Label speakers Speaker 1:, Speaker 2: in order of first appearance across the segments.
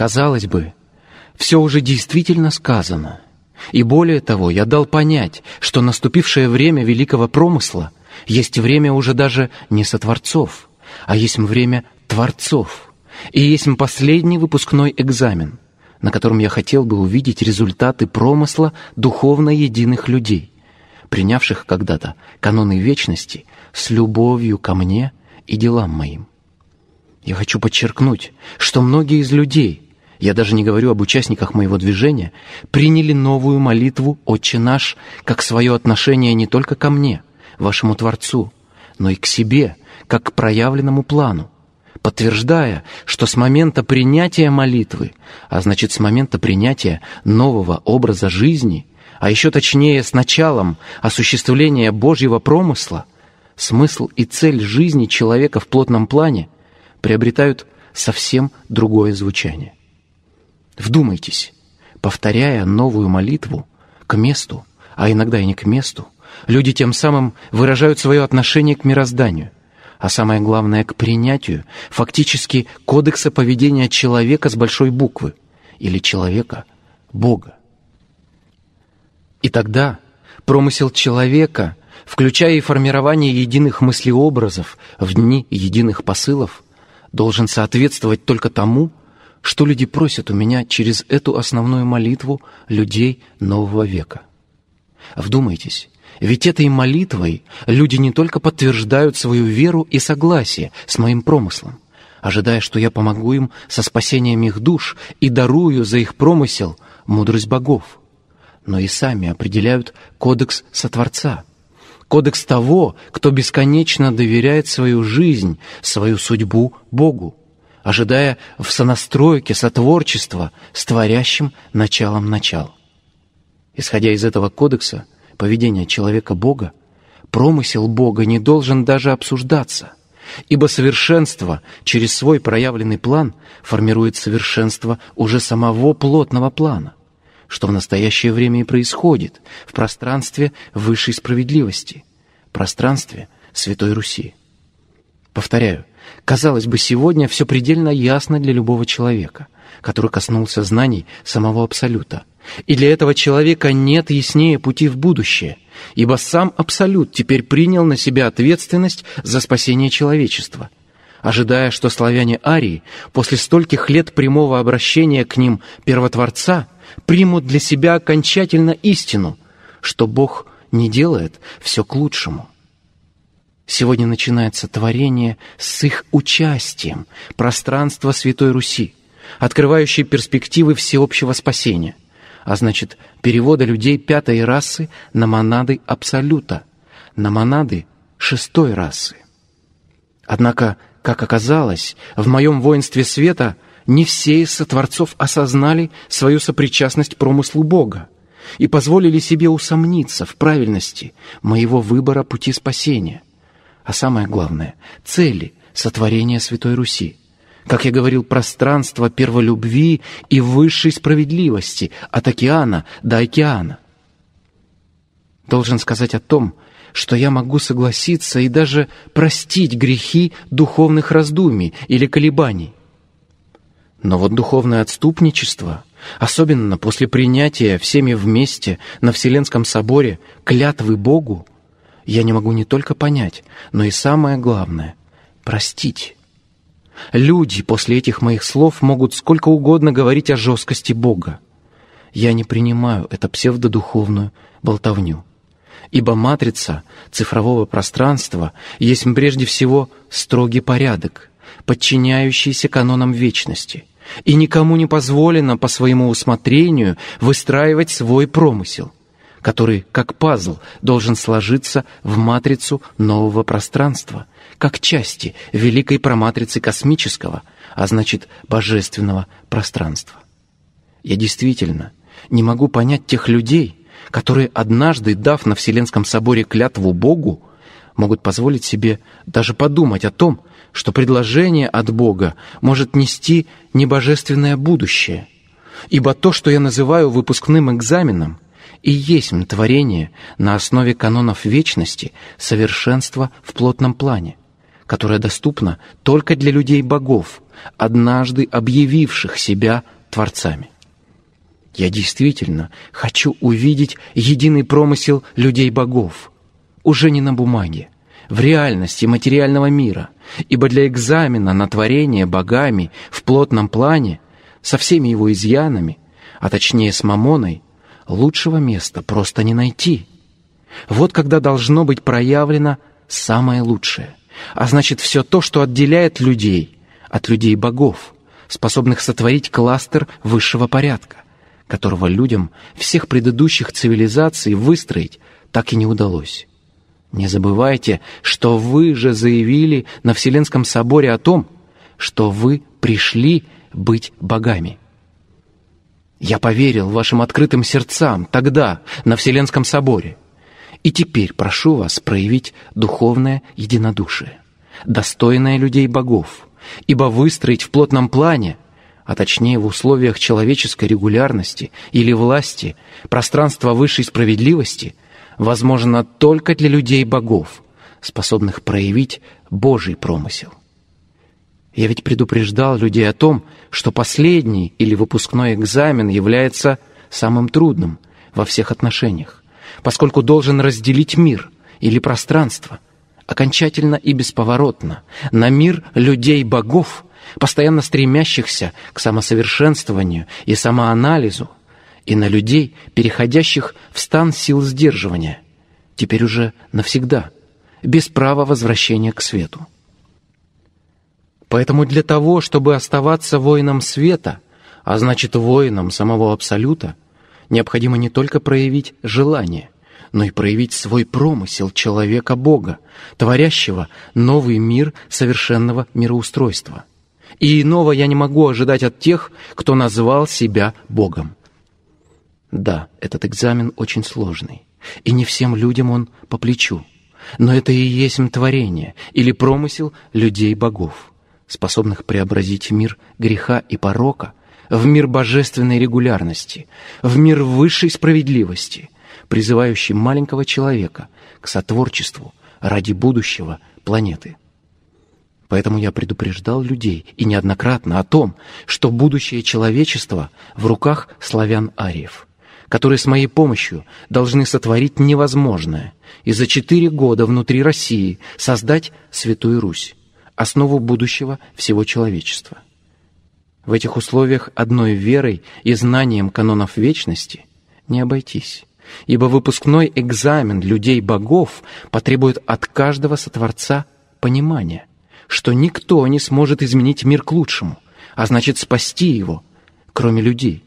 Speaker 1: Казалось бы, все уже действительно сказано. И более того, я дал понять, что наступившее время великого промысла есть время уже даже не сотворцов, а есть время творцов, и есть последний выпускной экзамен, на котором я хотел бы увидеть результаты промысла духовно единых людей, принявших когда-то каноны вечности с любовью ко мне и делам моим. Я хочу подчеркнуть, что многие из людей — я даже не говорю об участниках моего движения, приняли новую молитву «Отче наш» как свое отношение не только ко мне, вашему Творцу, но и к себе, как к проявленному плану, подтверждая, что с момента принятия молитвы, а значит с момента принятия нового образа жизни, а еще точнее с началом осуществления Божьего промысла, смысл и цель жизни человека в плотном плане приобретают совсем другое звучание. Вдумайтесь, повторяя новую молитву к месту, а иногда и не к месту, люди тем самым выражают свое отношение к мирозданию, а самое главное к принятию фактически кодекса поведения человека с большой буквы или человека Бога. И тогда промысел человека, включая и формирование единых мыслеобразов в дни единых посылов, должен соответствовать только тому, что люди просят у меня через эту основную молитву людей нового века. Вдумайтесь, ведь этой молитвой люди не только подтверждают свою веру и согласие с моим промыслом, ожидая, что я помогу им со спасением их душ и дарую за их промысел мудрость богов, но и сами определяют кодекс Сотворца, кодекс того, кто бесконечно доверяет свою жизнь, свою судьбу Богу ожидая в сонастройке сотворчества с творящим началом начал. Исходя из этого кодекса поведения человека-бога, промысел Бога не должен даже обсуждаться, ибо совершенство через свой проявленный план формирует совершенство уже самого плотного плана, что в настоящее время и происходит в пространстве высшей справедливости, пространстве Святой Руси. Повторяю, Казалось бы, сегодня все предельно ясно для любого человека, который коснулся знаний самого Абсолюта. И для этого человека нет яснее пути в будущее, ибо сам Абсолют теперь принял на себя ответственность за спасение человечества. Ожидая, что славяне Арии после стольких лет прямого обращения к ним Первотворца примут для себя окончательно истину, что Бог не делает все к лучшему. Сегодня начинается творение с их участием, пространство Святой Руси, открывающее перспективы всеобщего спасения, а значит, перевода людей пятой расы на монады Абсолюта, на монады шестой расы. Однако, как оказалось, в моем воинстве света не все из сотворцов осознали свою сопричастность промыслу Бога и позволили себе усомниться в правильности моего выбора пути спасения – а самое главное — цели сотворения Святой Руси. Как я говорил, пространство перволюбви и высшей справедливости от океана до океана. Должен сказать о том, что я могу согласиться и даже простить грехи духовных раздумий или колебаний. Но вот духовное отступничество, особенно после принятия всеми вместе на Вселенском соборе клятвы Богу — я не могу не только понять, но и самое главное — простить. Люди после этих моих слов могут сколько угодно говорить о жесткости Бога. Я не принимаю это псевдодуховную болтовню, ибо матрица цифрового пространства есть прежде всего строгий порядок, подчиняющийся канонам вечности, и никому не позволено по своему усмотрению выстраивать свой промысел — который, как пазл, должен сложиться в матрицу нового пространства, как части великой проматрицы космического, а значит, божественного пространства. Я действительно не могу понять тех людей, которые, однажды дав на Вселенском соборе клятву Богу, могут позволить себе даже подумать о том, что предложение от Бога может нести небожественное будущее. Ибо то, что я называю выпускным экзаменом – и есть творение на основе канонов вечности, совершенства в плотном плане, которое доступно только для людей-богов, однажды объявивших себя творцами. Я действительно хочу увидеть единый промысел людей-богов, уже не на бумаге, в реальности материального мира, ибо для экзамена на творение богами в плотном плане со всеми его изъянами, а точнее с мамоной – лучшего места просто не найти. Вот когда должно быть проявлено самое лучшее, а значит все то, что отделяет людей от людей богов, способных сотворить кластер высшего порядка, которого людям всех предыдущих цивилизаций выстроить так и не удалось. Не забывайте, что вы же заявили на Вселенском соборе о том, что вы пришли быть богами. Я поверил вашим открытым сердцам тогда, на Вселенском соборе. И теперь прошу вас проявить духовное единодушие, достойное людей богов, ибо выстроить в плотном плане, а точнее в условиях человеческой регулярности или власти, пространство высшей справедливости, возможно только для людей богов, способных проявить Божий промысел. Я ведь предупреждал людей о том, что последний или выпускной экзамен является самым трудным во всех отношениях, поскольку должен разделить мир или пространство окончательно и бесповоротно на мир людей-богов, постоянно стремящихся к самосовершенствованию и самоанализу, и на людей, переходящих в стан сил сдерживания, теперь уже навсегда, без права возвращения к свету. Поэтому для того, чтобы оставаться воином света, а значит воином самого Абсолюта, необходимо не только проявить желание, но и проявить свой промысел человека-бога, творящего новый мир совершенного мироустройства. И иного я не могу ожидать от тех, кто назвал себя богом. Да, этот экзамен очень сложный, и не всем людям он по плечу. Но это и есть творение или промысел людей-богов способных преобразить мир греха и порока в мир божественной регулярности, в мир высшей справедливости, призывающий маленького человека к сотворчеству ради будущего планеты. Поэтому я предупреждал людей и неоднократно о том, что будущее человечества в руках славян-ариев, которые с моей помощью должны сотворить невозможное и за четыре года внутри России создать Святую Русь основу будущего всего человечества. В этих условиях одной верой и знанием канонов вечности не обойтись, ибо выпускной экзамен людей-богов потребует от каждого сотворца понимания, что никто не сможет изменить мир к лучшему, а значит спасти его, кроме людей,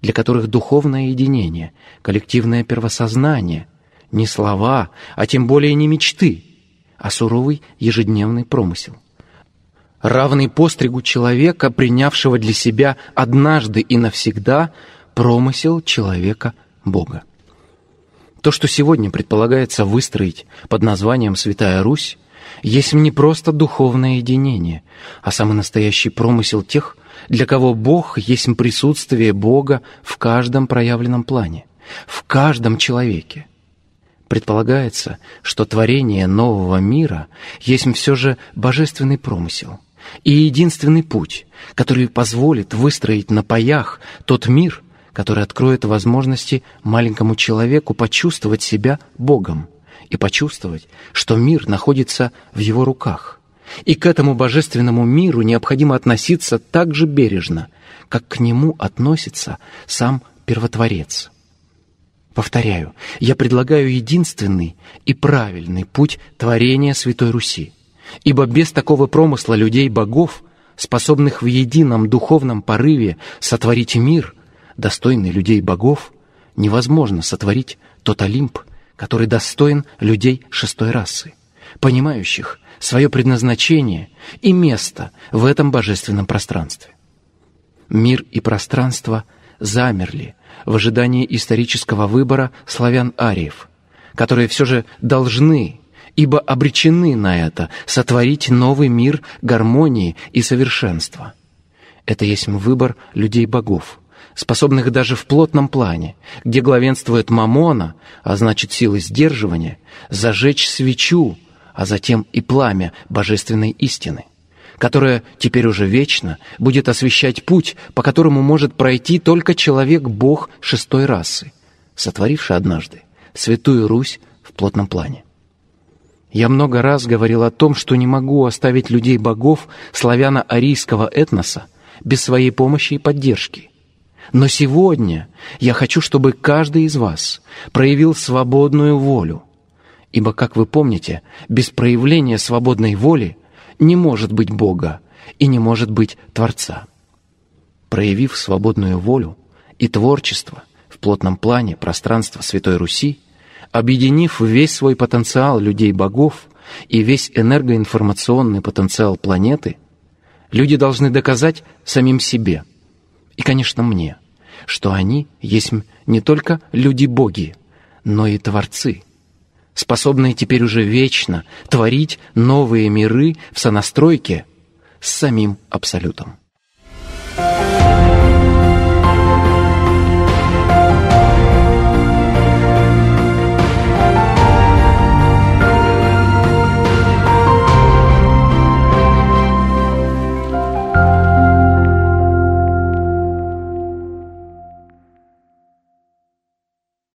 Speaker 1: для которых духовное единение, коллективное первосознание — не слова, а тем более не мечты, а суровый ежедневный промысел равный постригу человека, принявшего для себя однажды и навсегда промысел человека Бога. То, что сегодня предполагается выстроить под названием «Святая Русь», есть не просто духовное единение, а самый настоящий промысел тех, для кого Бог есть присутствие Бога в каждом проявленном плане, в каждом человеке. Предполагается, что творение нового мира есть все же божественный промысел – и единственный путь, который позволит выстроить на паях тот мир, который откроет возможности маленькому человеку почувствовать себя Богом и почувствовать, что мир находится в его руках. И к этому божественному миру необходимо относиться так же бережно, как к нему относится сам Первотворец. Повторяю, я предлагаю единственный и правильный путь творения Святой Руси – Ибо без такого промысла людей-богов, способных в едином духовном порыве сотворить мир, достойный людей-богов, невозможно сотворить тот Олимп, который достоин людей шестой расы, понимающих свое предназначение и место в этом божественном пространстве. Мир и пространство замерли в ожидании исторического выбора славян-ариев, которые все же должны ибо обречены на это — сотворить новый мир гармонии и совершенства. Это есть выбор людей-богов, способных даже в плотном плане, где главенствует мамона, а значит силы сдерживания, зажечь свечу, а затем и пламя божественной истины которая теперь уже вечно будет освещать путь, по которому может пройти только человек-бог шестой расы, сотворивший однажды Святую Русь в плотном плане. Я много раз говорил о том, что не могу оставить людей богов славяно-арийского этноса без своей помощи и поддержки. Но сегодня я хочу, чтобы каждый из вас проявил свободную волю. Ибо, как вы помните, без проявления свободной воли не может быть Бога и не может быть Творца. Проявив свободную волю и творчество в плотном плане пространства Святой Руси – объединив весь свой потенциал людей-богов и весь энергоинформационный потенциал планеты, люди должны доказать самим себе и, конечно, мне, что они есть не только люди-боги, но и творцы, способные теперь уже вечно творить новые миры в сонастройке с самим Абсолютом.